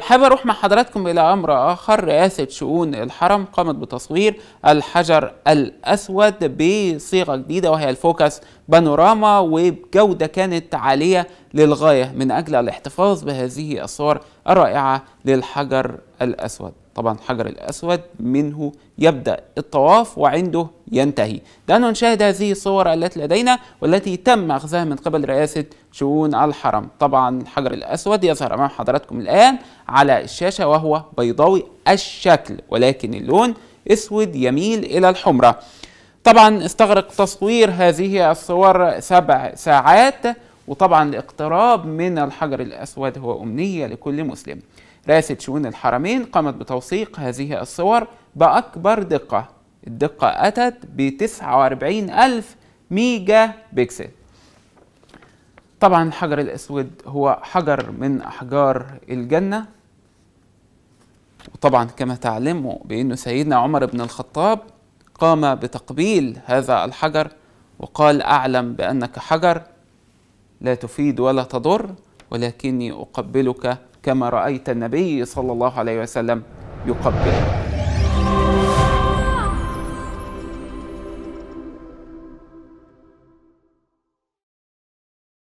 حابب اروح مع حضراتكم الى امر اخر رئاسه شؤون الحرم قامت بتصوير الحجر الاسود بصيغه جديده وهي الفوكس بانوراما وبجوده كانت عاليه للغايه من اجل الاحتفاظ بهذه الصور الرائعه للحجر الاسود طبعا الحجر الأسود منه يبدأ الطواف وعنده ينتهي دعنا نشاهد هذه الصور التي لدينا والتي تم أخذها من قبل رئاسة شؤون الحرم طبعا الحجر الأسود يظهر أمام حضراتكم الآن على الشاشة وهو بيضاوي الشكل ولكن اللون أسود يميل إلى الحمرة طبعا استغرق تصوير هذه الصور سبع ساعات وطبعا الاقتراب من الحجر الأسود هو أمنية لكل مسلم رئاسة شؤون الحرمين قامت بتوثيق هذه الصور بأكبر دقة الدقة أتت ب 49 ألف ميجا بيكسل طبعا الحجر الأسود هو حجر من أحجار الجنة وطبعا كما تعلموا بأن سيدنا عمر بن الخطاب قام بتقبيل هذا الحجر وقال أعلم بأنك حجر لا تفيد ولا تضر ولكني أقبلك كما رأيت النبي صلى الله عليه وسلم يقبل